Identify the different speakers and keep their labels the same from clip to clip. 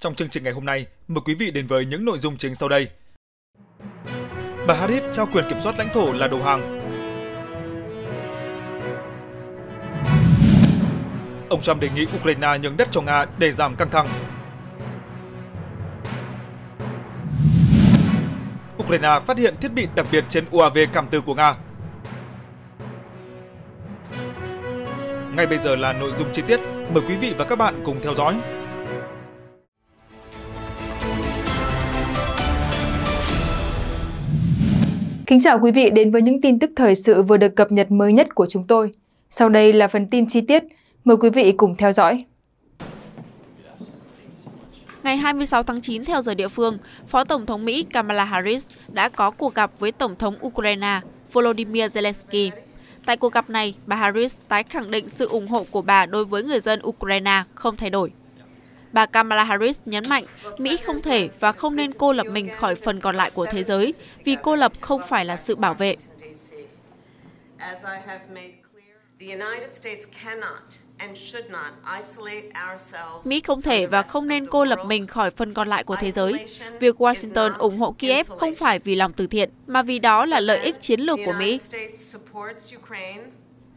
Speaker 1: Trong chương trình ngày hôm nay, mời quý vị đến với những nội dung chính sau đây. Bà Harris trao quyền kiểm soát lãnh thổ là đầu hàng. Ông Trump đề nghị Ukraine nhường đất cho Nga để giảm căng thẳng. Ukraine phát hiện thiết bị đặc biệt trên UAV cảm tử của Nga. Ngay bây giờ là nội dung chi tiết, mời quý vị và các bạn cùng theo dõi.
Speaker 2: Kính chào quý vị đến với những tin tức thời sự vừa được cập nhật mới nhất của chúng tôi. Sau đây là phần tin chi tiết. Mời quý vị cùng theo dõi. Ngày 26 tháng 9 theo giờ địa phương, Phó Tổng thống Mỹ Kamala Harris đã có cuộc gặp với Tổng thống Ukraine Volodymyr Zelensky. Tại cuộc gặp này, bà Harris tái khẳng định sự ủng hộ của bà đối với người dân Ukraine không thay đổi. Bà Kamala Harris nhấn mạnh Mỹ không thể và không nên cô lập mình khỏi phần còn lại của thế giới vì cô lập không phải là sự bảo vệ. Mỹ không thể và không nên cô lập mình khỏi phần còn lại của thế giới. Việc Washington ủng hộ Kiev không phải vì lòng từ thiện, mà vì đó là lợi ích chiến lược của Mỹ.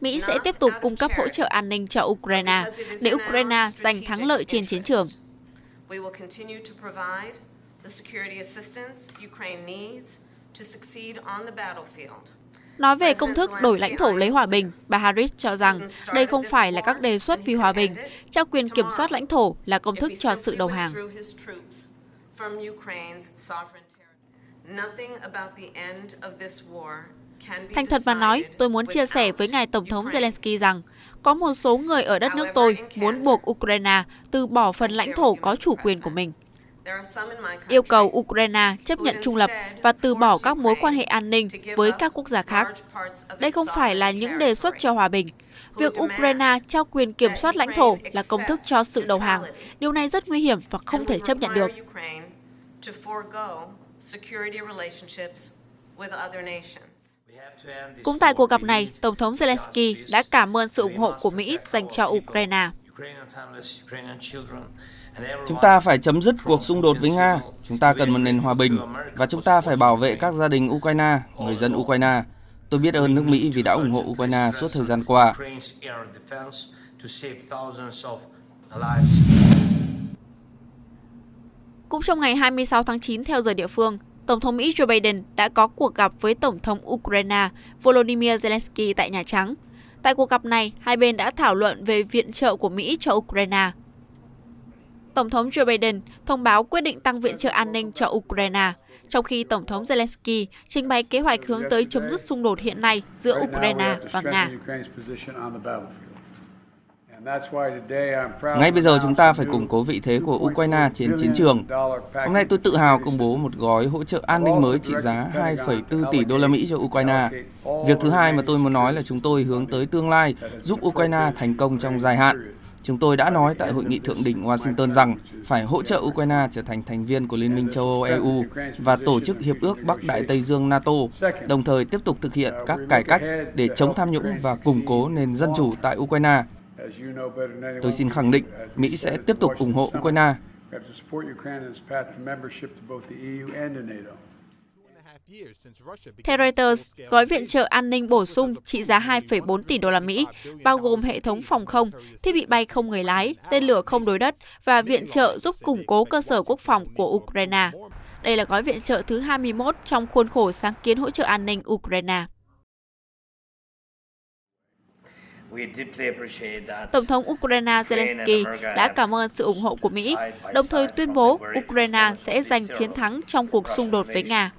Speaker 2: Mỹ sẽ tiếp tục cung cấp hỗ trợ an ninh cho Ukraine để Ukraine giành thắng lợi trên chiến trường. Nói về công thức đổi lãnh thổ lấy hòa bình, bà Harris cho rằng đây không phải là các đề xuất vì hòa bình, trao quyền kiểm soát lãnh thổ là công thức cho sự đầu hàng. Nothing about the end of this war Thành thật mà nói, tôi muốn chia sẻ với Ngài Tổng thống Zelensky rằng có một số người ở đất nước tôi muốn buộc Ukraine từ bỏ phần lãnh thổ có chủ quyền của mình. Yêu cầu Ukraine chấp nhận trung lập và từ bỏ các mối quan hệ an ninh với các quốc gia khác. Đây không phải là những đề xuất cho hòa bình. Việc Ukraine trao quyền kiểm soát lãnh thổ là công thức cho sự đầu hàng. Điều này rất nguy hiểm và không thể chấp nhận được. security relationships with other nations. Cũng tại cuộc gặp này, Tổng thống Zelensky đã cảm ơn sự ủng hộ của Mỹ dành cho Ukraine.
Speaker 3: Chúng ta phải chấm dứt cuộc xung đột với Nga, chúng ta cần một nền hòa bình và chúng ta phải bảo vệ các gia đình Ukraine, người dân Ukraine. Tôi biết ơn nước Mỹ vì đã ủng hộ Ukraine suốt thời gian qua.
Speaker 2: Cũng trong ngày 26 tháng 9 theo giờ địa phương, Tổng thống Mỹ Joe Biden đã có cuộc gặp với Tổng thống Ukraine Volodymyr Zelensky tại Nhà Trắng. Tại cuộc gặp này, hai bên đã thảo luận về viện trợ của Mỹ cho Ukraine. Tổng thống Joe Biden thông báo quyết định tăng viện trợ an ninh cho Ukraine, trong khi Tổng thống Zelensky trình bày kế hoạch hướng tới chấm dứt xung đột hiện nay giữa Ukraine và Nga. Ngay bây giờ chúng ta phải củng cố vị thế của Ukraine trên chiến trường. Hôm nay tôi
Speaker 3: tự hào công bố một gói hỗ trợ an ninh mới trị giá 2,4 tỷ đô la Mỹ cho Ukraine. Việc thứ hai mà tôi muốn nói là chúng tôi hướng tới tương lai giúp Ukraine thành công trong dài hạn. Chúng tôi đã nói tại hội nghị thượng đỉnh Washington rằng phải hỗ trợ Ukraine trở thành thành viên của Liên minh châu Âu EU và tổ chức Hiệp ước Bắc Đại Tây Dương NATO, đồng thời tiếp tục thực hiện các cải cách để chống tham nhũng và củng cố nền dân chủ tại Ukraine.
Speaker 2: Tôi xin khẳng định Mỹ sẽ tiếp tục
Speaker 3: ủng hộ Ukraine.
Speaker 2: Theo Reuters, gói viện trợ an ninh bổ sung trị giá 2,4 tỷ đô la Mỹ, bao gồm hệ thống phòng không, thiết bị bay không người lái, tên lửa không đối đất và viện trợ giúp củng cố cơ sở quốc phòng của Ukraine. Đây là gói viện trợ thứ 21 trong khuôn khổ sáng kiến hỗ trợ an ninh Ukraine.
Speaker 1: Tổng thống Ukraine Zelensky đã cảm
Speaker 2: ơn sự ủng hộ của Mỹ, đồng thời tuyên bố Ukraine sẽ giành chiến thắng trong cuộc xung đột với Nga.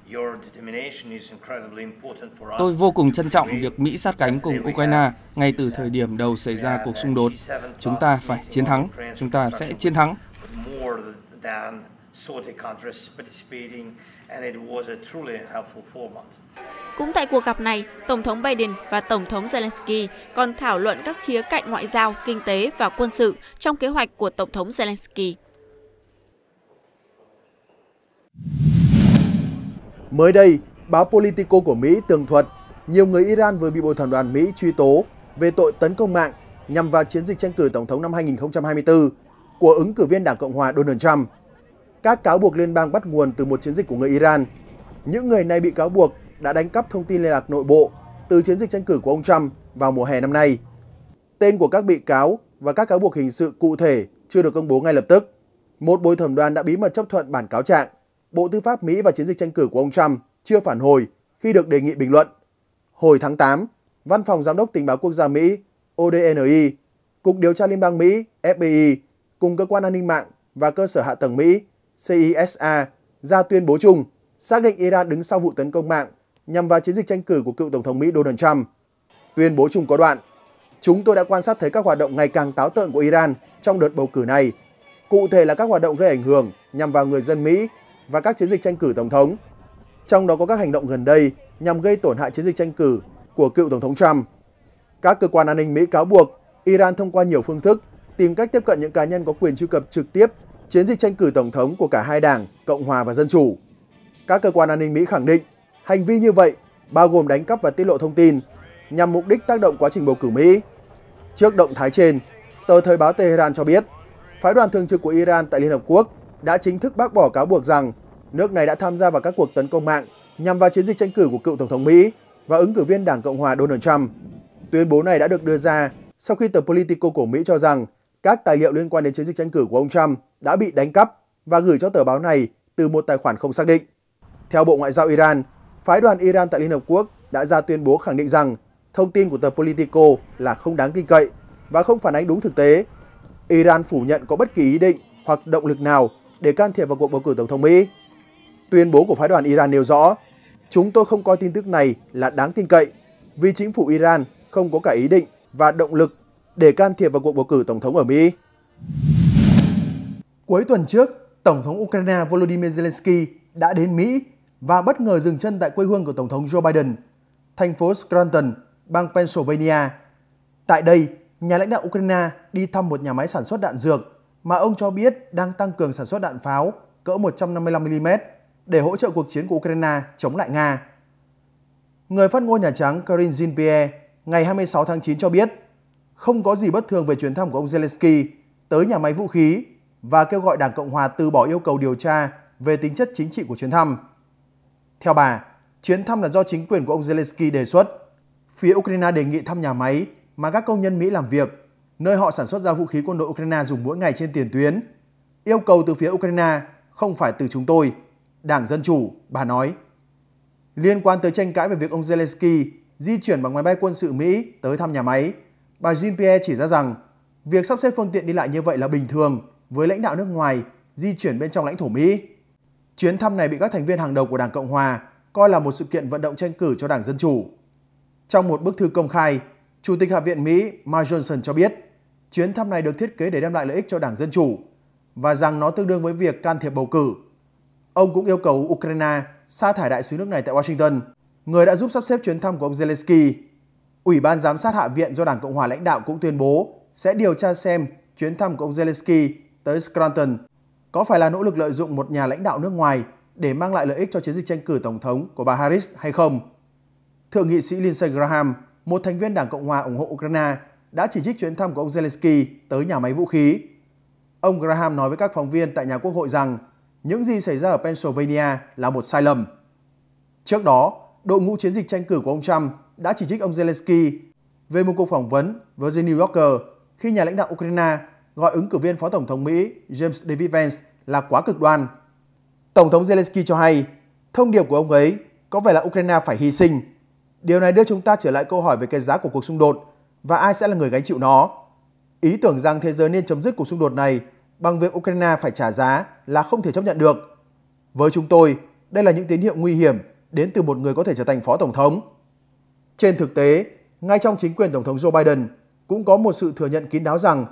Speaker 1: Tôi vô cùng
Speaker 3: trân trọng việc Mỹ sát cánh cùng Ukraine ngay từ thời điểm đầu xảy ra cuộc xung đột. Chúng ta
Speaker 1: phải chiến thắng, chúng ta sẽ chiến thắng.
Speaker 2: Cũng tại cuộc gặp này, Tổng thống Biden và Tổng thống Zelensky còn thảo luận các khía cạnh ngoại giao, kinh tế và quân sự trong kế hoạch của Tổng thống Zelensky.
Speaker 4: Mới đây, báo Politico của Mỹ tường thuật nhiều người Iran vừa bị Bộ thẩm đoàn Mỹ truy tố về tội tấn công mạng nhằm vào chiến dịch tranh cử Tổng thống năm 2024 của ứng cử viên Đảng Cộng hòa Donald Trump. Các cáo buộc liên bang bắt nguồn từ một chiến dịch của người Iran. Những người này bị cáo buộc đã đánh cắp thông tin liên lạc nội bộ từ chiến dịch tranh cử của ông Trump vào mùa hè năm nay. Tên của các bị cáo và các cáo buộc hình sự cụ thể chưa được công bố ngay lập tức. Một bồi thẩm đoàn đã bí mật chấp thuận bản cáo trạng. Bộ Tư pháp Mỹ và chiến dịch tranh cử của ông Trump chưa phản hồi khi được đề nghị bình luận. Hồi tháng 8, Văn phòng Giám đốc Tình báo Quốc gia Mỹ ODNI, Cục Điều tra Liên bang Mỹ FBI cùng Cơ quan An ninh mạng và Cơ sở Hạ tầng Mỹ CISA ra tuyên bố chung xác định Iran đứng sau vụ tấn công mạng nhằm vào chiến dịch tranh cử của cựu Tổng thống Mỹ Donald Trump. Tuyên bố chung có đoạn, chúng tôi đã quan sát thấy các hoạt động ngày càng táo tợn của Iran trong đợt bầu cử này, cụ thể là các hoạt động gây ảnh hưởng nhằm vào người dân Mỹ và các chiến dịch tranh cử Tổng thống. Trong đó có các hành động gần đây nhằm gây tổn hại chiến dịch tranh cử của cựu Tổng thống Trump. Các cơ quan an ninh Mỹ cáo buộc Iran thông qua nhiều phương thức tìm cách tiếp cận những cá nhân có quyền truy cập trực tiếp chiến dịch tranh cử tổng thống của cả hai đảng Cộng hòa và Dân chủ. Các cơ quan an ninh Mỹ khẳng định hành vi như vậy bao gồm đánh cắp và tiết lộ thông tin nhằm mục đích tác động quá trình bầu cử Mỹ. Trước động thái trên, tờ Thời báo Tehran cho biết phái đoàn thường trực của Iran tại Liên Hợp Quốc đã chính thức bác bỏ cáo buộc rằng nước này đã tham gia vào các cuộc tấn công mạng nhằm vào chiến dịch tranh cử của cựu Tổng thống Mỹ và ứng cử viên Đảng Cộng hòa Donald Trump. Tuyên bố này đã được đưa ra sau khi tờ Politico của Mỹ cho rằng các tài liệu liên quan đến chiến dịch tranh cử của ông Trump đã bị đánh cắp và gửi cho tờ báo này từ một tài khoản không xác định. Theo Bộ Ngoại giao Iran, phái đoàn Iran tại Liên Hợp Quốc đã ra tuyên bố khẳng định rằng thông tin của tờ Politico là không đáng tin cậy và không phản ánh đúng thực tế. Iran phủ nhận có bất kỳ ý định hoặc động lực nào để can thiệp vào cuộc bầu cử Tổng thống Mỹ. Tuyên bố của phái đoàn Iran nêu rõ, chúng tôi không coi tin tức này là đáng tin cậy vì chính phủ Iran không có cả ý định và động lực để can thiệp vào cuộc bầu cử tổng thống ở Mỹ. Cuối tuần trước, Tổng thống Ukraine Volodymyr Zelensky đã đến Mỹ và bất ngờ dừng chân tại quê hương của Tổng thống Joe Biden, thành phố Scranton, bang Pennsylvania. Tại đây, nhà lãnh đạo Ukraine đi thăm một nhà máy sản xuất đạn dược mà ông cho biết đang tăng cường sản xuất đạn pháo cỡ 155mm để hỗ trợ cuộc chiến của Ukraine chống lại Nga. Người phát ngôn Nhà Trắng Karine Jean-Pierre ngày 26 tháng 9 cho biết không có gì bất thường về chuyến thăm của ông Zelensky tới nhà máy vũ khí và kêu gọi Đảng Cộng Hòa từ bỏ yêu cầu điều tra về tính chất chính trị của chuyến thăm. Theo bà, chuyến thăm là do chính quyền của ông Zelensky đề xuất. Phía Ukraine đề nghị thăm nhà máy mà các công nhân Mỹ làm việc, nơi họ sản xuất ra vũ khí quân đội Ukraine dùng mỗi ngày trên tiền tuyến. Yêu cầu từ phía Ukraine không phải từ chúng tôi, Đảng Dân Chủ, bà nói. Liên quan tới tranh cãi về việc ông Zelensky di chuyển bằng máy bay quân sự Mỹ tới thăm nhà máy, Bà Jean-Pierre chỉ ra rằng việc sắp xếp phương tiện đi lại như vậy là bình thường với lãnh đạo nước ngoài di chuyển bên trong lãnh thổ Mỹ. Chuyến thăm này bị các thành viên hàng đầu của Đảng Cộng Hòa coi là một sự kiện vận động tranh cử cho Đảng Dân Chủ. Trong một bức thư công khai, Chủ tịch Hạ viện Mỹ Mike Johnson cho biết chuyến thăm này được thiết kế để đem lại lợi ích cho Đảng Dân Chủ và rằng nó tương đương với việc can thiệp bầu cử. Ông cũng yêu cầu Ukraine sa thải đại sứ nước này tại Washington, người đã giúp sắp xếp chuyến thăm của ông Zelensky Ủy ban giám sát Hạ viện do Đảng Cộng hòa lãnh đạo cũng tuyên bố sẽ điều tra xem chuyến thăm của ông Zelensky tới Scranton có phải là nỗ lực lợi dụng một nhà lãnh đạo nước ngoài để mang lại lợi ích cho chiến dịch tranh cử tổng thống của bà Harris hay không. Thượng nghị sĩ Lindsey Graham, một thành viên Đảng Cộng hòa ủng hộ Ukraine, đã chỉ trích chuyến thăm của ông Zelensky tới nhà máy vũ khí. Ông Graham nói với các phóng viên tại nhà Quốc hội rằng những gì xảy ra ở Pennsylvania là một sai lầm. Trước đó, đội ngũ chiến dịch tranh cử của ông Trump đã chỉ trích ông Zelensky về một cuộc phỏng vấn với The New Yorker khi nhà lãnh đạo Ukraine gọi ứng cử viên Phó Tổng thống Mỹ James David Vance là quá cực đoan. Tổng thống Zelensky cho hay, thông điệp của ông ấy có vẻ là Ukraine phải hy sinh. Điều này đưa chúng ta trở lại câu hỏi về cái giá của cuộc xung đột và ai sẽ là người gánh chịu nó. Ý tưởng rằng thế giới nên chấm dứt cuộc xung đột này bằng việc Ukraine phải trả giá là không thể chấp nhận được. Với chúng tôi, đây là những tín hiệu nguy hiểm đến từ một người có thể trở thành phó tổng thống. Trên thực tế, ngay trong chính quyền Tổng thống Joe Biden cũng có một sự thừa nhận kín đáo rằng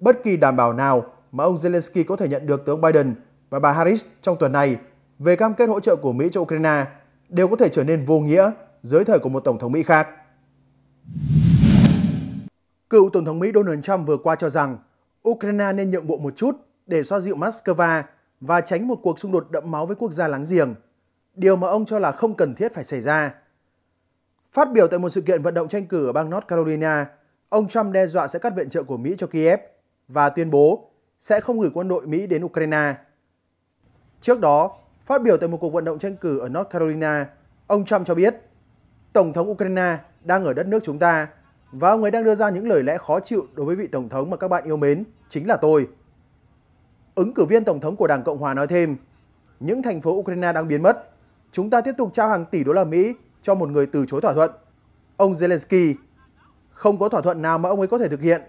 Speaker 4: bất kỳ đảm bảo nào mà ông Zelensky có thể nhận được từ ông Biden và bà Harris trong tuần này về cam kết hỗ trợ của Mỹ cho Ukraine đều có thể trở nên vô nghĩa dưới thời của một Tổng thống Mỹ khác. Cựu Tổng thống Mỹ Donald Trump vừa qua cho rằng Ukraine nên nhượng bộ một chút để xoa dịu Moscow và tránh một cuộc xung đột đẫm máu với quốc gia láng giềng – điều mà ông cho là không cần thiết phải xảy ra. Phát biểu tại một sự kiện vận động tranh cử ở bang North Carolina, ông Trump đe dọa sẽ cắt viện trợ của Mỹ cho Kiev và tuyên bố sẽ không gửi quân đội Mỹ đến Ukraine. Trước đó, phát biểu tại một cuộc vận động tranh cử ở North Carolina, ông Trump cho biết Tổng thống Ukraine đang ở đất nước chúng ta và ông ấy đang đưa ra những lời lẽ khó chịu đối với vị Tổng thống mà các bạn yêu mến, chính là tôi. Ứng cử viên Tổng thống của Đảng Cộng Hòa nói thêm, những thành phố Ukraine đang biến mất chúng ta tiếp tục trao hàng tỷ đô la Mỹ cho một người từ chối thỏa thuận. Ông Zelensky, không có thỏa thuận nào mà ông ấy có thể thực hiện.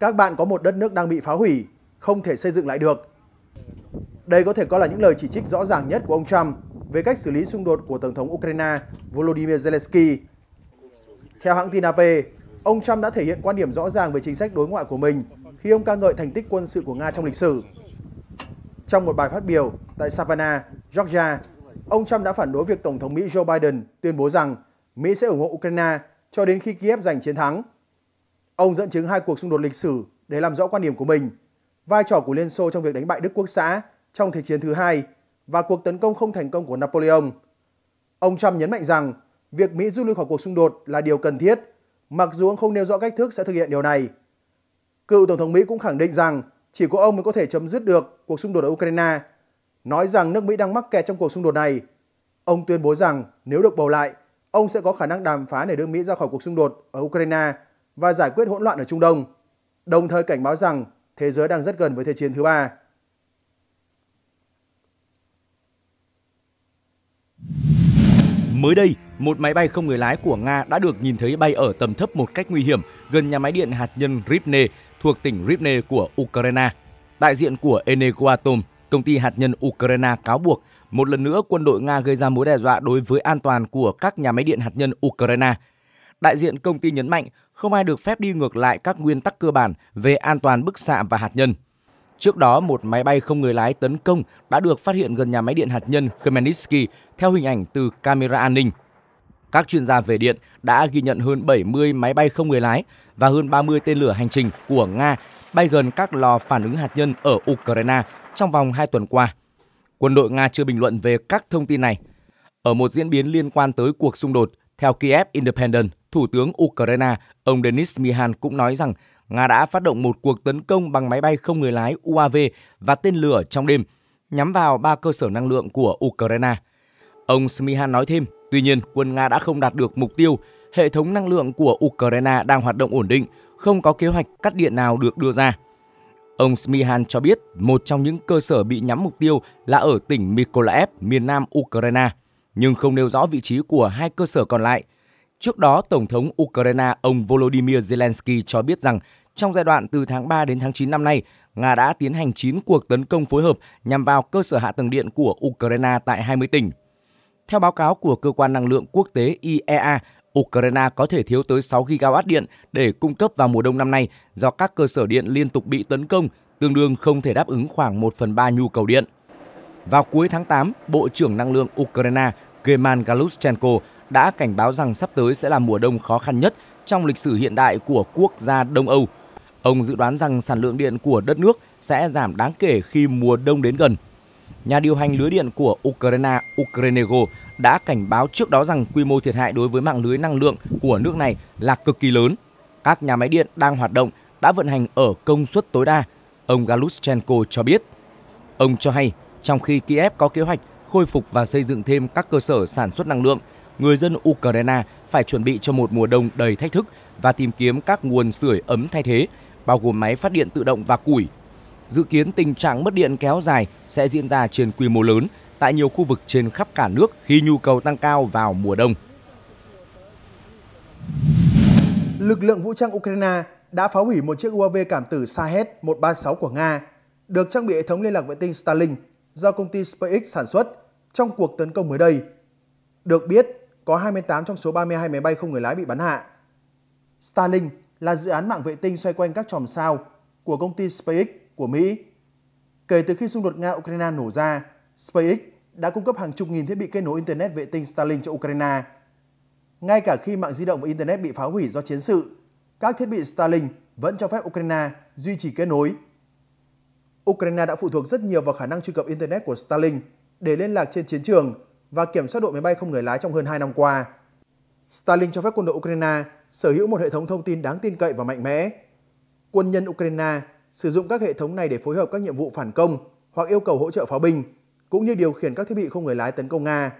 Speaker 4: Các bạn có một đất nước đang bị phá hủy, không thể xây dựng lại được. Đây có thể coi là những lời chỉ trích rõ ràng nhất của ông Trump về cách xử lý xung đột của Tổng thống Ukraine Volodymyr Zelensky. Theo hãng tin AP, ông Trump đã thể hiện quan điểm rõ ràng về chính sách đối ngoại của mình khi ông ca ngợi thành tích quân sự của Nga trong lịch sử. Trong một bài phát biểu tại Savannah, Georgia, ông Trump đã phản đối việc Tổng thống Mỹ Joe Biden tuyên bố rằng Mỹ sẽ ủng hộ Ukraine cho đến khi Kiev giành chiến thắng. Ông dẫn chứng hai cuộc xung đột lịch sử để làm rõ quan điểm của mình, vai trò của Liên Xô trong việc đánh bại Đức Quốc xã trong Thế chiến thứ hai và cuộc tấn công không thành công của Napoleon. Ông Trump nhấn mạnh rằng việc Mỹ rút lui khỏi cuộc xung đột là điều cần thiết, mặc dù ông không nêu rõ cách thức sẽ thực hiện điều này. Cựu Tổng thống Mỹ cũng khẳng định rằng chỉ có ông mới có thể chấm dứt được cuộc xung đột ở Ukraine nói rằng nước Mỹ đang mắc kẹt trong cuộc xung đột này. Ông tuyên bố rằng nếu được bầu lại, ông sẽ có khả năng đàm phán để đưa Mỹ ra khỏi cuộc xung đột ở Ukraine và giải quyết hỗn loạn ở Trung Đông, đồng thời cảnh báo rằng thế giới đang rất gần với thế chiến thứ ba.
Speaker 1: Mới đây, một máy bay không người lái của Nga đã được nhìn thấy bay ở tầm thấp một cách nguy hiểm gần nhà máy điện hạt nhân Rivne thuộc tỉnh Rivne của Ukraine. Đại diện của Energoatom Công ty hạt nhân Ukraine cáo buộc một lần nữa quân đội Nga gây ra mối đe dọa đối với an toàn của các nhà máy điện hạt nhân Ukraine. Đại diện công ty nhấn mạnh không ai được phép đi ngược lại các nguyên tắc cơ bản về an toàn bức xạ và hạt nhân. Trước đó, một máy bay không người lái tấn công đã được phát hiện gần nhà máy điện hạt nhân Khmelnytsky theo hình ảnh từ camera an ninh. Các chuyên gia về điện đã ghi nhận hơn 70 máy bay không người lái và hơn 30 tên lửa hành trình của Nga bay gần các lò phản ứng hạt nhân ở Ukraine trong vòng 2 tuần qua. Quân đội Nga chưa bình luận về các thông tin này. Ở một diễn biến liên quan tới cuộc xung đột, theo Kiev Independent, Thủ tướng Ukraine ông Denis Mihan cũng nói rằng Nga đã phát động một cuộc tấn công bằng máy bay không người lái UAV và tên lửa trong đêm, nhắm vào ba cơ sở năng lượng của Ukraine. Ông Smihan nói thêm, tuy nhiên quân Nga đã không đạt được mục tiêu, hệ thống năng lượng của Ukraine đang hoạt động ổn định, không có kế hoạch cắt điện nào được đưa ra. Ông Smihan cho biết một trong những cơ sở bị nhắm mục tiêu là ở tỉnh Mykolaiv, miền nam Ukraine, nhưng không nêu rõ vị trí của hai cơ sở còn lại. Trước đó, Tổng thống Ukraine ông Volodymyr Zelensky cho biết rằng trong giai đoạn từ tháng 3 đến tháng 9 năm nay, Nga đã tiến hành 9 cuộc tấn công phối hợp nhằm vào cơ sở hạ tầng điện của Ukraine tại 20 tỉnh. Theo báo cáo của Cơ quan Năng lượng Quốc tế IEA, Ukraine có thể thiếu tới 6 gigawatt điện để cung cấp vào mùa đông năm nay do các cơ sở điện liên tục bị tấn công, tương đương không thể đáp ứng khoảng 1 phần 3 nhu cầu điện. Vào cuối tháng 8, Bộ trưởng Năng lượng Ukraine German Galushchenko đã cảnh báo rằng sắp tới sẽ là mùa đông khó khăn nhất trong lịch sử hiện đại của quốc gia Đông Âu. Ông dự đoán rằng sản lượng điện của đất nước sẽ giảm đáng kể khi mùa đông đến gần nhà điều hành lưới điện của Ukraine Ukrenego đã cảnh báo trước đó rằng quy mô thiệt hại đối với mạng lưới năng lượng của nước này là cực kỳ lớn. Các nhà máy điện đang hoạt động đã vận hành ở công suất tối đa, ông Galushchenko cho biết. Ông cho hay, trong khi Kiev có kế hoạch khôi phục và xây dựng thêm các cơ sở sản xuất năng lượng, người dân Ukraine phải chuẩn bị cho một mùa đông đầy thách thức và tìm kiếm các nguồn sưởi ấm thay thế, bao gồm máy phát điện tự động và củi Dự kiến tình trạng mất điện kéo dài sẽ diễn ra trên quy mô lớn tại nhiều khu vực trên khắp cả nước khi nhu cầu tăng cao vào mùa đông.
Speaker 4: Lực lượng vũ trang Ukraine đã phá hủy một chiếc UAV cảm tử Sahed-136 của Nga, được trang bị hệ thống liên lạc vệ tinh Starlink do công ty SpaceX sản xuất trong cuộc tấn công mới đây. Được biết, có 28 trong số 32 máy bay không người lái bị bắn hạ. Starlink là dự án mạng vệ tinh xoay quanh các chòm sao của công ty SpaceX của Mỹ. Kể từ khi xung đột Nga-Ukraine nổ ra, SpaceX đã cung cấp hàng chục nghìn thiết bị kết nối Internet vệ tinh Starlink cho Ukraine. Ngay cả khi mạng di động và Internet bị phá hủy do chiến sự, các thiết bị Starlink vẫn cho phép Ukraine duy trì kết nối. Ukraine đã phụ thuộc rất nhiều vào khả năng truy cập Internet của Starlink để liên lạc trên chiến trường và kiểm soát đội máy bay không người lái trong hơn 2 năm qua. Starlink cho phép quân đội Ukraine sở hữu một hệ thống thông tin đáng tin cậy và mạnh mẽ. Quân nhân Ukraine sử dụng các hệ thống này để phối hợp các nhiệm vụ phản công hoặc yêu cầu hỗ trợ pháo binh, cũng như điều khiển các thiết bị không người lái tấn công Nga.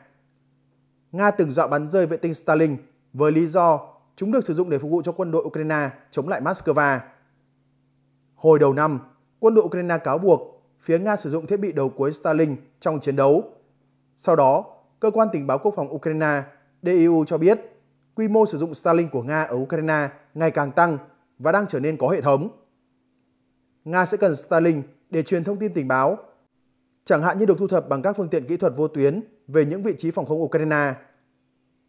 Speaker 4: Nga từng dọa bắn rơi vệ tinh Starlink với lý do chúng được sử dụng để phục vụ cho quân đội Ukraine chống lại Moscow. Hồi đầu năm, quân đội Ukraine cáo buộc phía Nga sử dụng thiết bị đầu cuối Starlink trong chiến đấu. Sau đó, cơ quan tình báo quốc phòng Ukraine DEU cho biết quy mô sử dụng Starlink của Nga ở Ukraine ngày càng tăng và đang trở nên có hệ thống. Nga sẽ cần Starlink để truyền thông tin tình báo, chẳng hạn như được thu thập bằng các phương tiện kỹ thuật vô tuyến về những vị trí phòng không Ukraine.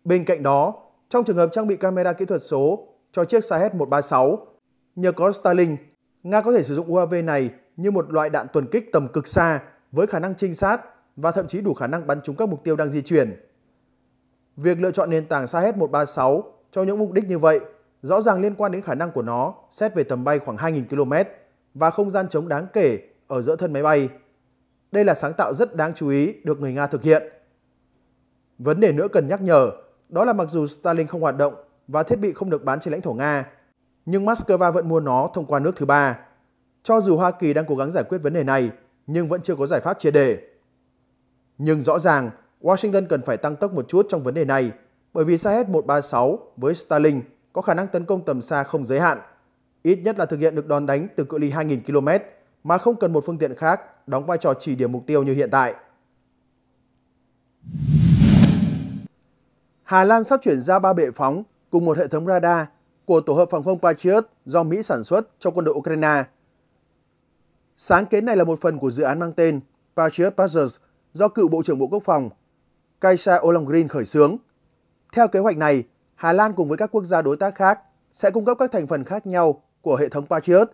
Speaker 4: Bên cạnh đó, trong trường hợp trang bị camera kỹ thuật số cho chiếc Sahed 136, nhờ có Starlink, Nga có thể sử dụng UAV này như một loại đạn tuần kích tầm cực xa với khả năng trinh sát và thậm chí đủ khả năng bắn trúng các mục tiêu đang di chuyển. Việc lựa chọn nền tảng Sahed 136 cho những mục đích như vậy rõ ràng liên quan đến khả năng của nó xét về tầm bay khoảng 2.000 km và không gian chống đáng kể ở giữa thân máy bay. Đây là sáng tạo rất đáng chú ý được người Nga thực hiện. Vấn đề nữa cần nhắc nhở, đó là mặc dù Starlink không hoạt động và thiết bị không được bán trên lãnh thổ Nga, nhưng Moscow vẫn mua nó thông qua nước thứ ba. Cho dù Hoa Kỳ đang cố gắng giải quyết vấn đề này, nhưng vẫn chưa có giải pháp triệt đề. Nhưng rõ ràng, Washington cần phải tăng tốc một chút trong vấn đề này, bởi vì Sahed 136 với Starlink có khả năng tấn công tầm xa không giới hạn – ít nhất là thực hiện được đòn đánh từ cự ly 2.000 km mà không cần một phương tiện khác đóng vai trò chỉ điểm mục tiêu như hiện tại. Hà Lan sắp chuyển ra ba bệ phóng cùng một hệ thống radar của tổ hợp phòng không Patriot do Mỹ sản xuất cho quân đội Ukraine. Sáng kiến này là một phần của dự án mang tên Patriot Puzzles do cựu Bộ trưởng Bộ Quốc phòng Kaisa Ollongren khởi xướng. Theo kế hoạch này, Hà Lan cùng với các quốc gia đối tác khác sẽ cung cấp các thành phần khác nhau của hệ thống Patriot.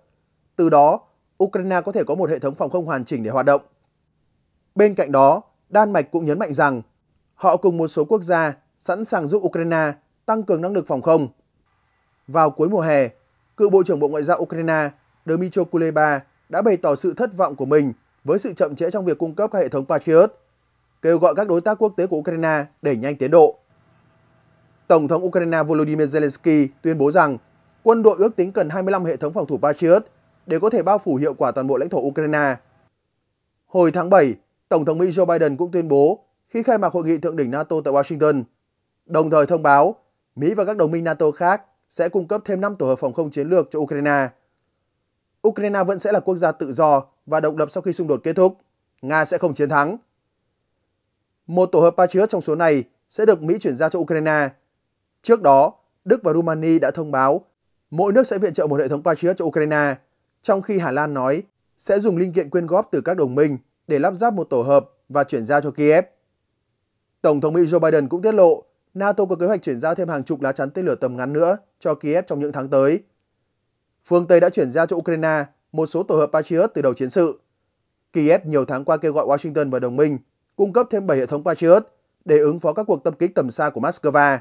Speaker 4: Từ đó, Ukraine có thể có một hệ thống phòng không hoàn chỉnh để hoạt động. Bên cạnh đó, Đan Mạch cũng nhấn mạnh rằng họ cùng một số quốc gia sẵn sàng giúp Ukraine tăng cường năng lực phòng không. Vào cuối mùa hè, cựu Bộ trưởng Bộ Ngoại giao Ukraine Dmytro Kuleba đã bày tỏ sự thất vọng của mình với sự chậm trễ trong việc cung cấp các hệ thống Patriot, kêu gọi các đối tác quốc tế của Ukraine đẩy nhanh tiến độ. Tổng thống Ukraine Volodymyr Zelensky tuyên bố rằng quân đội ước tính cần 25 hệ thống phòng thủ Patriot để có thể bao phủ hiệu quả toàn bộ lãnh thổ Ukraine. Hồi tháng 7, Tổng thống Mỹ Joe Biden cũng tuyên bố khi khai mạc hội nghị thượng đỉnh NATO tại Washington, đồng thời thông báo Mỹ và các đồng minh NATO khác sẽ cung cấp thêm 5 tổ hợp phòng không chiến lược cho Ukraine. Ukraine vẫn sẽ là quốc gia tự do và độc lập sau khi xung đột kết thúc. Nga sẽ không chiến thắng. Một tổ hợp Patriot trong số này sẽ được Mỹ chuyển giao cho Ukraine. Trước đó, Đức và Rumani đã thông báo mỗi nước sẽ viện trợ một hệ thống Patriot cho Ukraine, trong khi Hà Lan nói sẽ dùng linh kiện quyên góp từ các đồng minh để lắp ráp một tổ hợp và chuyển giao cho Kiev. Tổng thống Mỹ Joe Biden cũng tiết lộ NATO có kế hoạch chuyển giao thêm hàng chục lá chắn tên lửa tầm ngắn nữa cho Kiev trong những tháng tới. Phương Tây đã chuyển giao cho Ukraine một số tổ hợp Patriot từ đầu chiến sự. Kiev nhiều tháng qua kêu gọi Washington và đồng minh cung cấp thêm 7 hệ thống Patriot để ứng phó các cuộc tập kích tầm xa của Moscow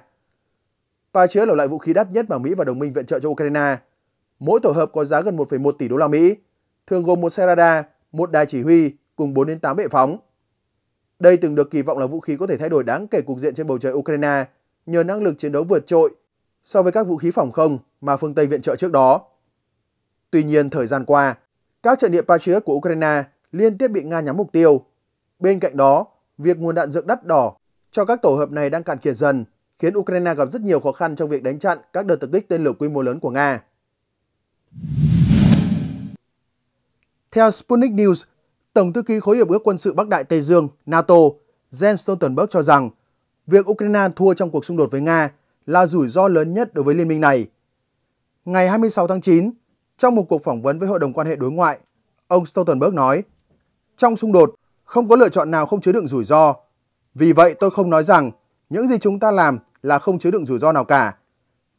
Speaker 4: và chứa là loại vũ khí đắt nhất mà Mỹ và đồng minh viện trợ cho Ukraine. Mỗi tổ hợp có giá gần 1,1 tỷ đô la Mỹ, thường gồm một xe radar, một đài chỉ huy cùng 4 đến 8 bệ phóng. Đây từng được kỳ vọng là vũ khí có thể thay đổi đáng kể cục diện trên bầu trời Ukraine nhờ năng lực chiến đấu vượt trội so với các vũ khí phòng không mà phương Tây viện trợ trước đó. Tuy nhiên, thời gian qua, các trận địa Patriot của Ukraine liên tiếp bị Nga nhắm mục tiêu. Bên cạnh đó, việc nguồn đạn dược đắt đỏ cho các tổ hợp này đang cạn kiệt dần khiến Ukraine gặp rất nhiều khó khăn trong việc đánh chặn các đợt tập kích tên lửa quy mô lớn của Nga. Theo Sputnik News, Tổng thư ký Khối hiệp ước quân sự Bắc Đại Tây Dương NATO Jens Stoltenberg cho rằng việc Ukraine thua trong cuộc xung đột với Nga là rủi ro lớn nhất đối với liên minh này. Ngày 26 tháng 9, trong một cuộc phỏng vấn với Hội đồng quan hệ đối ngoại, ông Stoltenberg nói, trong xung đột, không có lựa chọn nào không chứa đựng rủi ro. Vì vậy tôi không nói rằng những gì chúng ta làm là không chứa đựng rủi ro nào cả.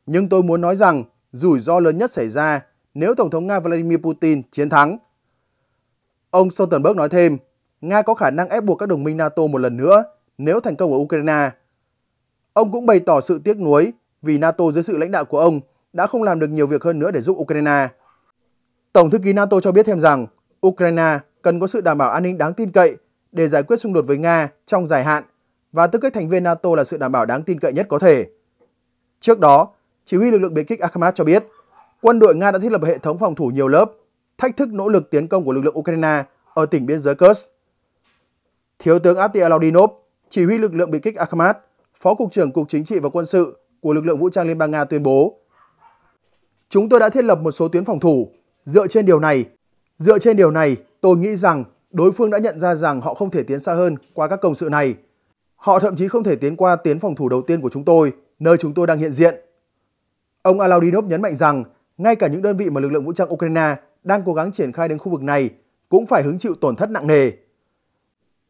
Speaker 4: Nhưng tôi muốn nói rằng rủi ro lớn nhất xảy ra nếu Tổng thống Nga Vladimir Putin chiến thắng. Ông Stoltenberg nói thêm, Nga có khả năng ép buộc các đồng minh NATO một lần nữa nếu thành công ở Ukraine. Ông cũng bày tỏ sự tiếc nuối vì NATO dưới sự lãnh đạo của ông đã không làm được nhiều việc hơn nữa để giúp Ukraine. Tổng thư ký NATO cho biết thêm rằng Ukraine cần có sự đảm bảo an ninh đáng tin cậy để giải quyết xung đột với Nga trong dài hạn và tư cách thành viên NATO là sự đảm bảo đáng tin cậy nhất có thể. Trước đó, chỉ huy lực lượng biệt kích Akhmat cho biết, quân đội Nga đã thiết lập hệ thống phòng thủ nhiều lớp, thách thức nỗ lực tiến công của lực lượng Ukraine ở tỉnh biên giới Kursk. Thiếu tướng Ati Alaudinov, chỉ huy lực lượng biệt kích Akhmat, Phó Cục trưởng Cục Chính trị và Quân sự của lực lượng vũ trang Liên bang Nga tuyên bố, Chúng tôi đã thiết lập một số tuyến phòng thủ. Dựa trên điều này, dựa trên điều này, tôi nghĩ rằng đối phương đã nhận ra rằng họ không thể tiến xa hơn qua các công sự này. Họ thậm chí không thể tiến qua tuyến phòng thủ đầu tiên của chúng tôi, nơi chúng tôi đang hiện diện. Ông Alaudinov nhấn mạnh rằng, ngay cả những đơn vị mà lực lượng vũ trang Ukraine đang cố gắng triển khai đến khu vực này cũng phải hứng chịu tổn thất nặng nề.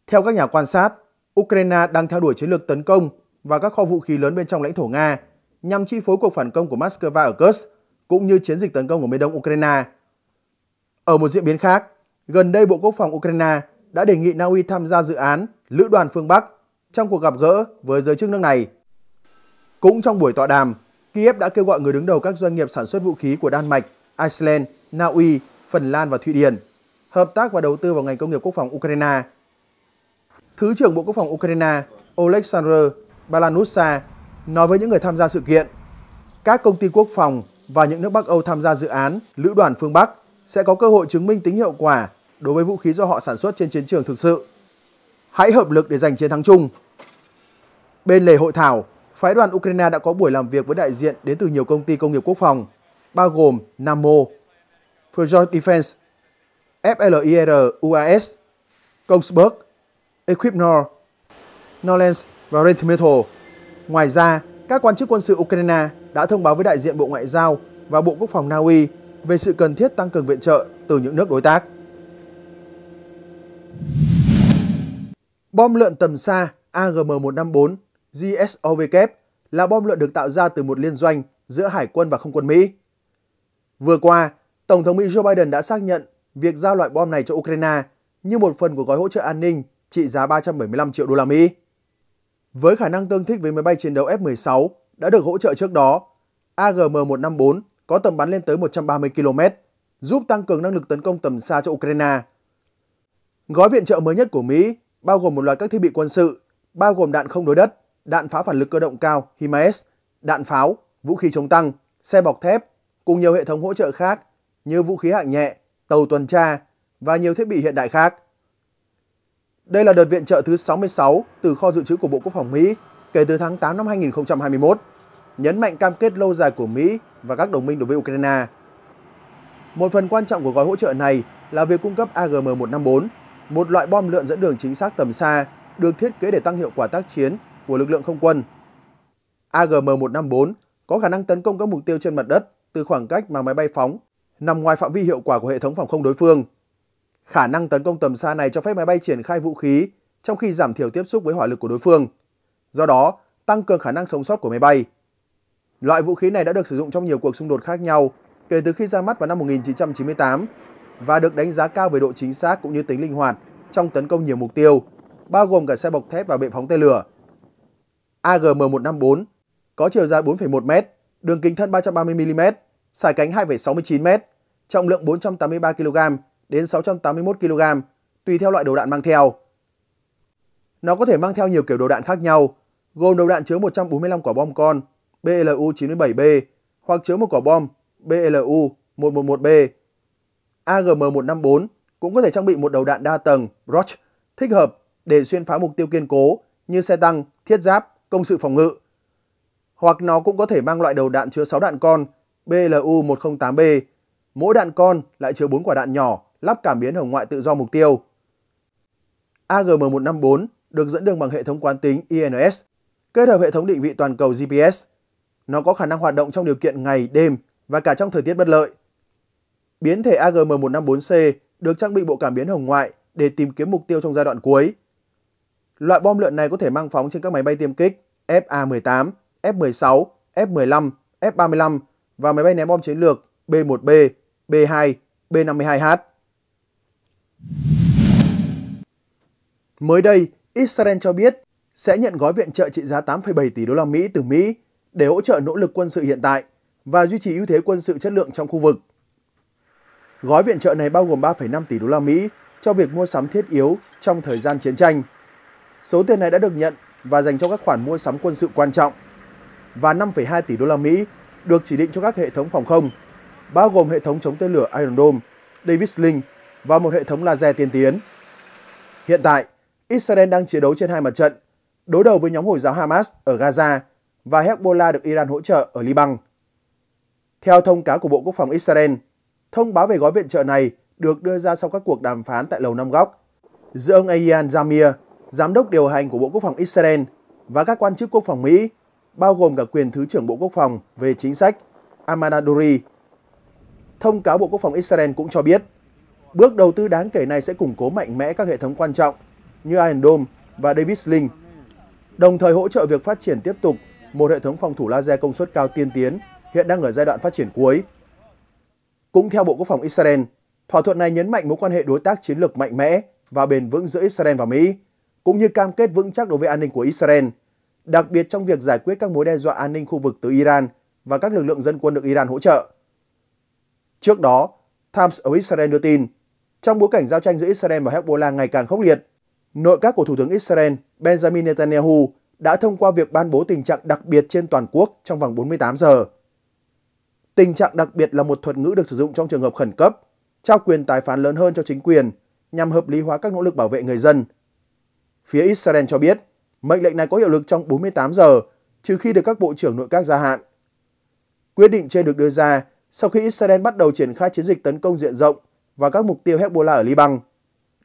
Speaker 4: Theo các nhà quan sát, Ukraine đang theo đuổi chiến lược tấn công và các kho vũ khí lớn bên trong lãnh thổ Nga nhằm chi phối cuộc phản công của Moscow ở Kursk cũng như chiến dịch tấn công ở miền đông Ukraine. Ở một diễn biến khác, gần đây Bộ Quốc phòng Ukraine đã đề nghị Na Uy tham gia dự án Lữ đoàn phương Bắc trong cuộc gặp gỡ với giới chức nước này. Cũng trong buổi tọa đàm, Kiev đã kêu gọi người đứng đầu các doanh nghiệp sản xuất vũ khí của Đan Mạch, Iceland, Na Uy, Phần Lan và Thụy Điển hợp tác và đầu tư vào ngành công nghiệp quốc phòng Ukraine. Thứ trưởng Bộ Quốc phòng Ukraine Oleksandr Balanusa nói với những người tham gia sự kiện, các công ty quốc phòng và những nước Bắc Âu tham gia dự án Lữ đoàn phương Bắc sẽ có cơ hội chứng minh tính hiệu quả đối với vũ khí do họ sản xuất trên chiến trường thực sự hãy hợp lực để giành chiến thắng chung. Bên lề hội thảo, phái đoàn Ukraine đã có buổi làm việc với đại diện đến từ nhiều công ty công nghiệp quốc phòng, bao gồm Namo, Fjord Defense, FLIR UAS, Kongsberg, Equipnor, Norlands và Rheinmetall. Ngoài ra, các quan chức quân sự Ukraine đã thông báo với đại diện Bộ Ngoại giao và Bộ Quốc phòng Na Uy về sự cần thiết tăng cường viện trợ từ những nước đối tác. Bom lượn tầm xa AGM-154 GSOW là bom lượn được tạo ra từ một liên doanh giữa Hải quân và Không quân Mỹ. Vừa qua, Tổng thống Mỹ Joe Biden đã xác nhận việc giao loại bom này cho Ukraine như một phần của gói hỗ trợ an ninh trị giá 375 triệu đô la Mỹ. Với khả năng tương thích với máy bay chiến đấu F-16 đã được hỗ trợ trước đó, AGM-154 có tầm bắn lên tới 130 km, giúp tăng cường năng lực tấn công tầm xa cho Ukraine. Gói viện trợ mới nhất của Mỹ bao gồm một loạt các thiết bị quân sự, bao gồm đạn không đối đất, đạn phá phản lực cơ động cao HIMARS, đạn pháo, vũ khí chống tăng, xe bọc thép cùng nhiều hệ thống hỗ trợ khác như vũ khí hạng nhẹ, tàu tuần tra và nhiều thiết bị hiện đại khác. Đây là đợt viện trợ thứ 66 từ kho dự trữ của Bộ Quốc phòng Mỹ kể từ tháng 8 năm 2021, nhấn mạnh cam kết lâu dài của Mỹ và các đồng minh đối với Ukraine. Một phần quan trọng của gói hỗ trợ này là việc cung cấp AGM-154 một loại bom lượn dẫn đường chính xác tầm xa được thiết kế để tăng hiệu quả tác chiến của lực lượng không quân. AGM-154 có khả năng tấn công các mục tiêu trên mặt đất từ khoảng cách mà máy bay phóng nằm ngoài phạm vi hiệu quả của hệ thống phòng không đối phương. Khả năng tấn công tầm xa này cho phép máy bay triển khai vũ khí trong khi giảm thiểu tiếp xúc với hỏa lực của đối phương, do đó tăng cường khả năng sống sót của máy bay. Loại vũ khí này đã được sử dụng trong nhiều cuộc xung đột khác nhau kể từ khi ra mắt vào năm 1998 và được đánh giá cao về độ chính xác cũng như tính linh hoạt trong tấn công nhiều mục tiêu, bao gồm cả xe bọc thép và bệ phóng tên lửa. AGM-154 có chiều dài 4,1m, đường kính thân 330mm, sải cánh 2,69m, trọng lượng 483 kg đến 681 kg, tùy theo loại đầu đạn mang theo. Nó có thể mang theo nhiều kiểu đầu đạn khác nhau, gồm đầu đạn chứa 145 quả bom con BLU-97B hoặc chứa một quả bom BLU-111B AGM-154 cũng có thể trang bị một đầu đạn đa tầng Roch thích hợp để xuyên phá mục tiêu kiên cố như xe tăng, thiết giáp, công sự phòng ngự. Hoặc nó cũng có thể mang loại đầu đạn chứa 6 đạn con BLU-108B. Mỗi đạn con lại chứa 4 quả đạn nhỏ lắp cảm biến hồng ngoại tự do mục tiêu. AGM-154 được dẫn đường bằng hệ thống quán tính INS, kết hợp hệ thống định vị toàn cầu GPS. Nó có khả năng hoạt động trong điều kiện ngày, đêm và cả trong thời tiết bất lợi. Biến thể AGM-154C được trang bị bộ cảm biến hồng ngoại để tìm kiếm mục tiêu trong giai đoạn cuối. Loại bom lượn này có thể mang phóng trên các máy bay tiêm kích FA-18, F-16, F-15, F-35 và máy bay ném bom chiến lược B-1B, B-2, B-52H. Mới đây, Israel cho biết sẽ nhận gói viện trợ trị giá 8,7 tỷ đô la Mỹ từ Mỹ để hỗ trợ nỗ lực quân sự hiện tại và duy trì ưu thế quân sự chất lượng trong khu vực. Gói viện trợ này bao gồm 3,5 tỷ đô la Mỹ cho việc mua sắm thiết yếu trong thời gian chiến tranh. Số tiền này đã được nhận và dành cho các khoản mua sắm quân sự quan trọng và 5,2 tỷ đô la Mỹ được chỉ định cho các hệ thống phòng không, bao gồm hệ thống chống tên lửa Iron Dome, Davis Link và một hệ thống laser tiên tiến. Hiện tại, Israel đang chiến đấu trên hai mặt trận, đối đầu với nhóm Hồi giáo Hamas ở Gaza và Hezbollah được Iran hỗ trợ ở Liban. Theo thông cáo của Bộ Quốc phòng Israel, Thông báo về gói viện trợ này được đưa ra sau các cuộc đàm phán tại Lầu Năm Góc giữa ông Eyal Zamir, giám đốc điều hành của Bộ Quốc phòng Israel và các quan chức quốc phòng Mỹ, bao gồm cả quyền Thứ trưởng Bộ Quốc phòng về chính sách Amanadori. Thông cáo Bộ Quốc phòng Israel cũng cho biết, bước đầu tư đáng kể này sẽ củng cố mạnh mẽ các hệ thống quan trọng như Iron Dome và Davis Link, đồng thời hỗ trợ việc phát triển tiếp tục một hệ thống phòng thủ laser công suất cao tiên tiến hiện đang ở giai đoạn phát triển cuối. Cũng theo Bộ Quốc phòng Israel, thỏa thuận này nhấn mạnh mối quan hệ đối tác chiến lược mạnh mẽ và bền vững giữa Israel và Mỹ, cũng như cam kết vững chắc đối với an ninh của Israel, đặc biệt trong việc giải quyết các mối đe dọa an ninh khu vực từ Iran và các lực lượng dân quân được Iran hỗ trợ. Trước đó, Times of Israel đưa tin, trong bối cảnh giao tranh giữa Israel và Hezbollah ngày càng khốc liệt, nội các của Thủ tướng Israel Benjamin Netanyahu đã thông qua việc ban bố tình trạng đặc biệt trên toàn quốc trong vòng 48 giờ. Tình trạng đặc biệt là một thuật ngữ được sử dụng trong trường hợp khẩn cấp, trao quyền tài phán lớn hơn cho chính quyền nhằm hợp lý hóa các nỗ lực bảo vệ người dân. Phía Israel cho biết, mệnh lệnh này có hiệu lực trong 48 giờ, trừ khi được các bộ trưởng nội các gia hạn. Quyết định trên được đưa ra sau khi Israel bắt đầu triển khai chiến dịch tấn công diện rộng vào các mục tiêu Hezbollah ở Liban,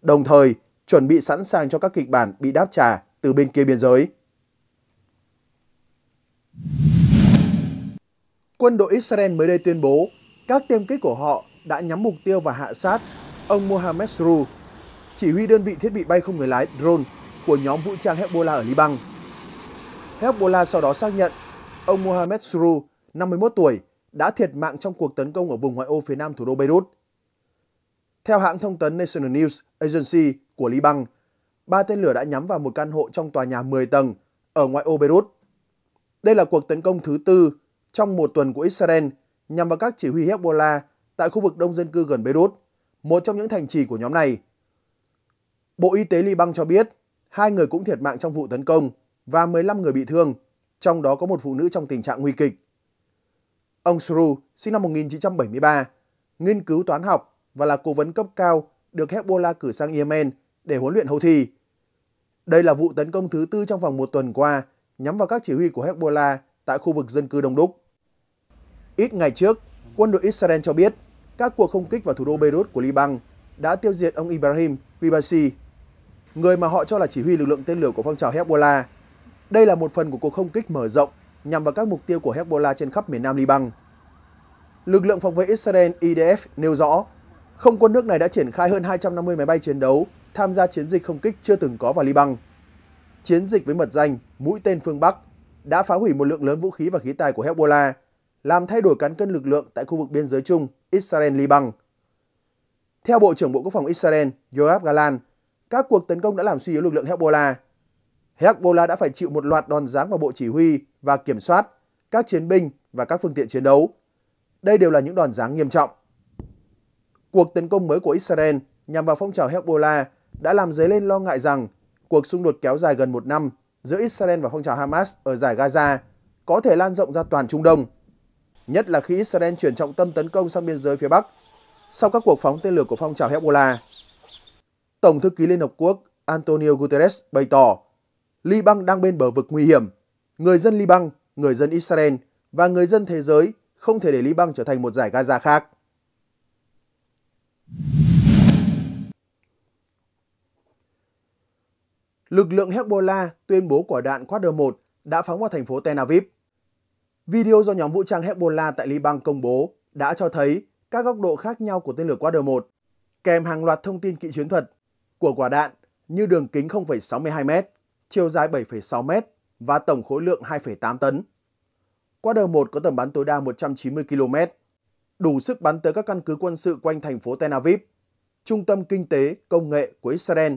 Speaker 4: đồng thời chuẩn bị sẵn sàng cho các kịch bản bị đáp trả từ bên kia biên giới. Quân đội Israel mới đây tuyên bố các tiêm kích của họ đã nhắm mục tiêu và hạ sát ông Mohammed Sru, chỉ huy đơn vị thiết bị bay không người lái drone của nhóm vũ trang Hezbollah ở Liban. Hezbollah sau đó xác nhận ông Mohammed Sru, 51 tuổi, đã thiệt mạng trong cuộc tấn công ở vùng ngoại ô phía nam thủ đô Beirut. Theo hãng thông tấn National News Agency của Liban, ba tên lửa đã nhắm vào một căn hộ trong tòa nhà 10 tầng ở ngoại ô Beirut. Đây là cuộc tấn công thứ tư trong một tuần của Israel nhằm vào các chỉ huy Hezbollah tại khu vực đông dân cư gần Beirut, một trong những thành trì của nhóm này. Bộ Y tế Liban cho biết hai người cũng thiệt mạng trong vụ tấn công và 15 người bị thương, trong đó có một phụ nữ trong tình trạng nguy kịch. Ông Sru, sinh năm 1973, nghiên cứu toán học và là cố vấn cấp cao được Hezbollah cử sang Yemen để huấn luyện hậu thi. Đây là vụ tấn công thứ tư trong vòng một tuần qua nhắm vào các chỉ huy của Hezbollah tại khu vực dân cư đông đúc. Ít ngày trước, quân đội Israel cho biết các cuộc không kích vào thủ đô Beirut của Liban đã tiêu diệt ông Ibrahim Qibasi, người mà họ cho là chỉ huy lực lượng tên lửa của phong trào Hezbollah. Đây là một phần của cuộc không kích mở rộng nhằm vào các mục tiêu của Hezbollah trên khắp miền nam Liban. Lực lượng phòng vệ Israel IDF nêu rõ, không quân nước này đã triển khai hơn 250 máy bay chiến đấu tham gia chiến dịch không kích chưa từng có vào Liban. Chiến dịch với mật danh Mũi tên phương Bắc đã phá hủy một lượng lớn vũ khí và khí tài của Hezbollah làm thay đổi cán cân lực lượng tại khu vực biên giới chung Israel-Liban. Theo Bộ trưởng Bộ Quốc phòng Israel Yoav Galan, các cuộc tấn công đã làm suy yếu lực lượng Hezbollah. Hezbollah đã phải chịu một loạt đòn giáng vào bộ chỉ huy và kiểm soát, các chiến binh và các phương tiện chiến đấu. Đây đều là những đòn giáng nghiêm trọng. Cuộc tấn công mới của Israel nhằm vào phong trào Hezbollah đã làm dấy lên lo ngại rằng cuộc xung đột kéo dài gần một năm giữa Israel và phong trào Hamas ở giải Gaza có thể lan rộng ra toàn Trung Đông nhất là khi Israel chuyển trọng tâm tấn công sang biên giới phía Bắc sau các cuộc phóng tên lửa của phong trào Hezbollah. Tổng thư ký Liên Hợp Quốc Antonio Guterres bày tỏ Liban đang bên bờ vực nguy hiểm. Người dân Liban, người dân Israel và người dân thế giới không thể để Liban trở thành một giải Gaza khác. Lực lượng Hezbollah tuyên bố quả đạn Quader 1 đã phóng vào thành phố Tel Aviv. Video do nhóm vũ trang Hezbollah tại Liban công bố đã cho thấy các góc độ khác nhau của tên lửa Quader 1, kèm hàng loạt thông tin kỹ chiến thuật của quả đạn như đường kính 0,62m, chiều dài 7,6m và tổng khối lượng 2,8 tấn. Quader 1 có tầm bắn tối đa 190 km, đủ sức bắn tới các căn cứ quân sự quanh thành phố Tel Aviv, trung tâm kinh tế, công nghệ của Israel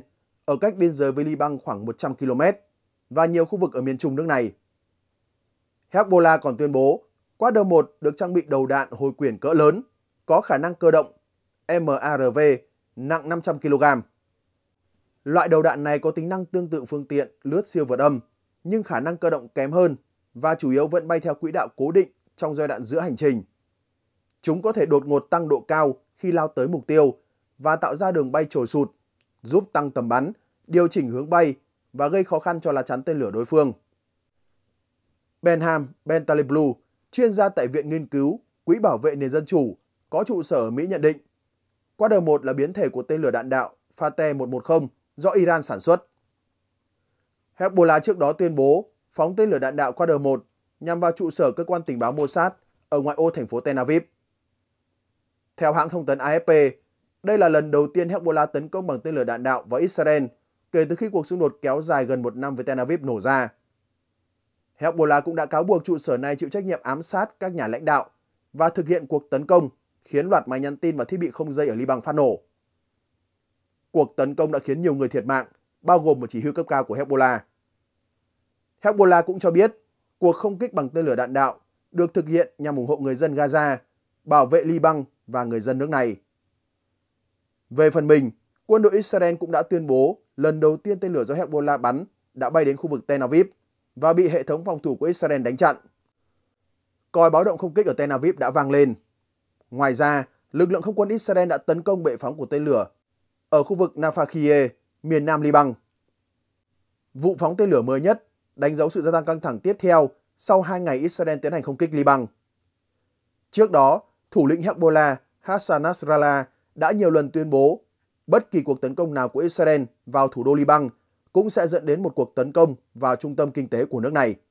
Speaker 4: ở cách biên giới với Liban khoảng 100 km và nhiều khu vực ở miền trung nước này. Hezbollah còn tuyên bố qua đầu 1 được trang bị đầu đạn hồi quyển cỡ lớn, có khả năng cơ động MARV nặng 500 kg. Loại đầu đạn này có tính năng tương tự phương tiện lướt siêu vượt âm, nhưng khả năng cơ động kém hơn và chủ yếu vẫn bay theo quỹ đạo cố định trong giai đoạn giữa hành trình. Chúng có thể đột ngột tăng độ cao khi lao tới mục tiêu và tạo ra đường bay trồi sụt, giúp tăng tầm bắn, điều chỉnh hướng bay và gây khó khăn cho lá chắn tên lửa đối phương. Benham Bentaleblu, chuyên gia tại Viện Nghiên cứu Quỹ Bảo vệ Nền Dân Chủ, có trụ sở ở Mỹ nhận định, qua đầu một là biến thể của tên lửa đạn đạo Fateh-110 do Iran sản xuất. Hezbollah trước đó tuyên bố phóng tên lửa đạn đạo qua đời một nhằm vào trụ sở cơ quan tình báo Mossad ở ngoại ô thành phố Tel Aviv. Theo hãng thông tấn AFP, đây là lần đầu tiên Hezbollah tấn công bằng tên lửa đạn đạo vào Israel kể từ khi cuộc xung đột kéo dài gần một năm với Tel Aviv nổ ra. Hezbollah cũng đã cáo buộc trụ sở này chịu trách nhiệm ám sát các nhà lãnh đạo và thực hiện cuộc tấn công khiến loạt máy nhắn tin và thiết bị không dây ở Liban phát nổ. Cuộc tấn công đã khiến nhiều người thiệt mạng, bao gồm một chỉ huy cấp cao của Hezbollah. Hezbollah cũng cho biết cuộc không kích bằng tên lửa đạn đạo được thực hiện nhằm ủng hộ người dân Gaza, bảo vệ Liban và người dân nước này. Về phần mình, quân đội Israel cũng đã tuyên bố lần đầu tiên tên lửa do Hezbollah bắn đã bay đến khu vực Tel Aviv và bị hệ thống phòng thủ của Israel đánh chặn. Còi báo động không kích ở Tel Aviv đã vang lên. Ngoài ra, lực lượng không quân Israel đã tấn công bệ phóng của tên lửa ở khu vực Nafakhie, miền nam Liban. Vụ phóng tên lửa mới nhất đánh dấu sự gia tăng căng thẳng tiếp theo sau hai ngày Israel tiến hành không kích Liban. Trước đó, thủ lĩnh Hezbollah Hassan Nasrallah đã nhiều lần tuyên bố bất kỳ cuộc tấn công nào của Israel vào thủ đô Liban cũng sẽ dẫn đến một cuộc tấn công vào trung tâm kinh tế của nước này.